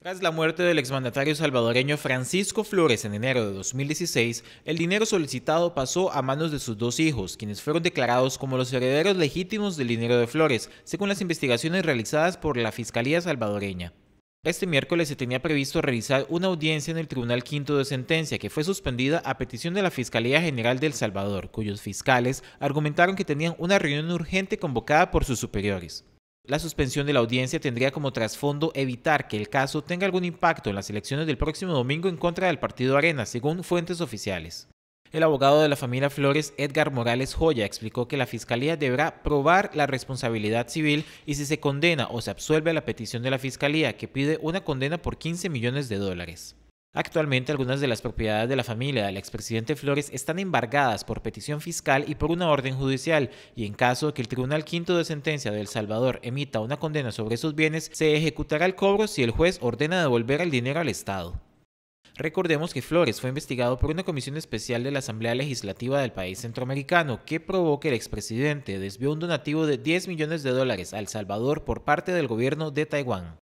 Tras la muerte del exmandatario salvadoreño Francisco Flores en enero de 2016, el dinero solicitado pasó a manos de sus dos hijos, quienes fueron declarados como los herederos legítimos del dinero de Flores, según las investigaciones realizadas por la Fiscalía salvadoreña. Este miércoles se tenía previsto realizar una audiencia en el Tribunal Quinto de Sentencia, que fue suspendida a petición de la Fiscalía General del Salvador, cuyos fiscales argumentaron que tenían una reunión urgente convocada por sus superiores. La suspensión de la audiencia tendría como trasfondo evitar que el caso tenga algún impacto en las elecciones del próximo domingo en contra del partido Arena, según fuentes oficiales. El abogado de la familia Flores, Edgar Morales Joya, explicó que la Fiscalía deberá probar la responsabilidad civil y si se condena o se absuelve a la petición de la Fiscalía, que pide una condena por 15 millones de dólares. Actualmente algunas de las propiedades de la familia del expresidente Flores están embargadas por petición fiscal y por una orden judicial, y en caso de que el Tribunal Quinto de Sentencia de El Salvador emita una condena sobre esos bienes, se ejecutará el cobro si el juez ordena devolver el dinero al Estado. Recordemos que Flores fue investigado por una comisión especial de la Asamblea Legislativa del país centroamericano que probó que el expresidente desvió un donativo de 10 millones de dólares a El Salvador por parte del gobierno de Taiwán.